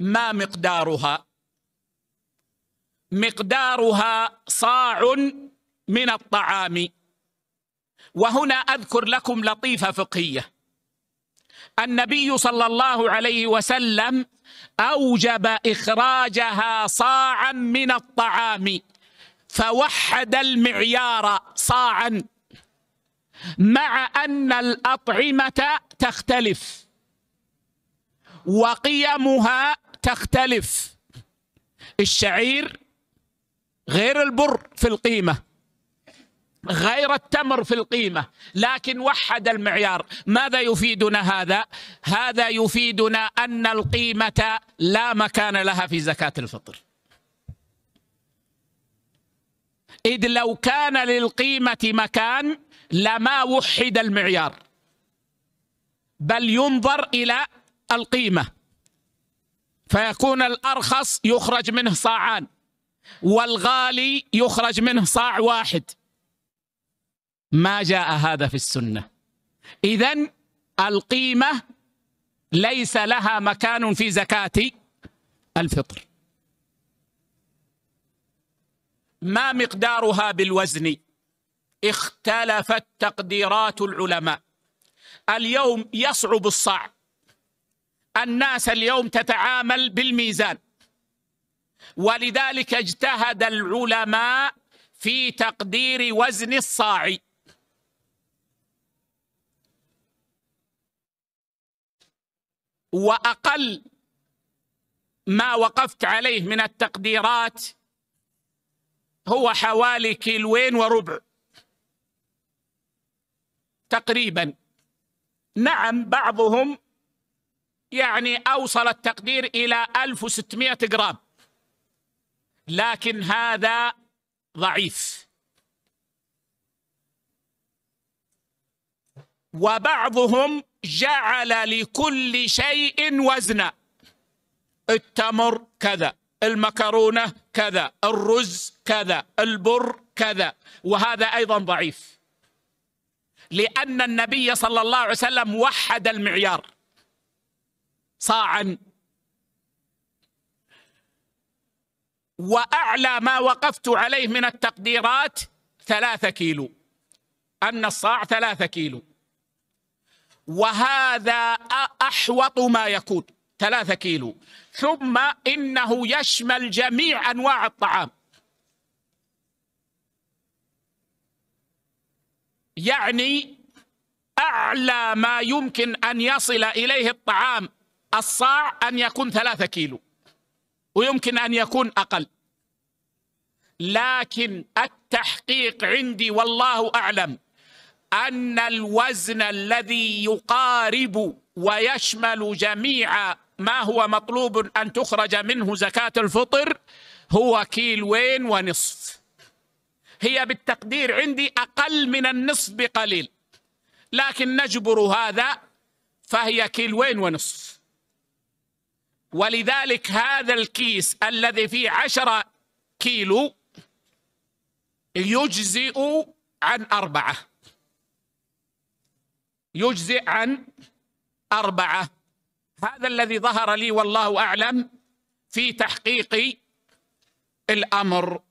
ما مقدارها مقدارها صاع من الطعام وهنا أذكر لكم لطيفة فقهية النبي صلى الله عليه وسلم أوجب إخراجها صاعا من الطعام فوحد المعيار صاعا مع أن الأطعمة تختلف وقيمها تختلف الشعير غير البر في القيمه غير التمر في القيمه لكن وحد المعيار ماذا يفيدنا هذا هذا يفيدنا ان القيمه لا مكان لها في زكاه الفطر اذ لو كان للقيمه مكان لما وحد المعيار بل ينظر الى القيمه فيكون الأرخص يخرج منه صاعان والغالي يخرج منه صاع واحد ما جاء هذا في السنة إذا القيمة ليس لها مكان في زكاة الفطر ما مقدارها بالوزن اختلفت تقديرات العلماء اليوم يصعب الصاع الناس اليوم تتعامل بالميزان ولذلك اجتهد العلماء في تقدير وزن الصاع واقل ما وقفت عليه من التقديرات هو حوالي كيلوين وربع تقريبا نعم بعضهم يعني أوصل التقدير إلى 1600 جرام لكن هذا ضعيف وبعضهم جعل لكل شيء وزنا التمر كذا المكرونة كذا الرز كذا البر كذا وهذا أيضا ضعيف لأن النبي صلى الله عليه وسلم وحد المعيار صاعا وأعلى ما وقفت عليه من التقديرات ثلاثة كيلو أن الصاع ثلاثة كيلو وهذا أحوط ما يكون ثلاثة كيلو ثم إنه يشمل جميع أنواع الطعام يعني أعلى ما يمكن أن يصل إليه الطعام الصاع أن يكون ثلاثة كيلو ويمكن أن يكون أقل لكن التحقيق عندي والله أعلم أن الوزن الذي يقارب ويشمل جميع ما هو مطلوب أن تخرج منه زكاة الفطر هو كيلوين ونصف هي بالتقدير عندي أقل من النصف بقليل لكن نجبر هذا فهي كيلوين ونصف ولذلك هذا الكيس الذي فيه عشرة كيلو يجزئ عن أربعة يجزئ عن أربعة هذا الذي ظهر لي والله أعلم في تحقيق الأمر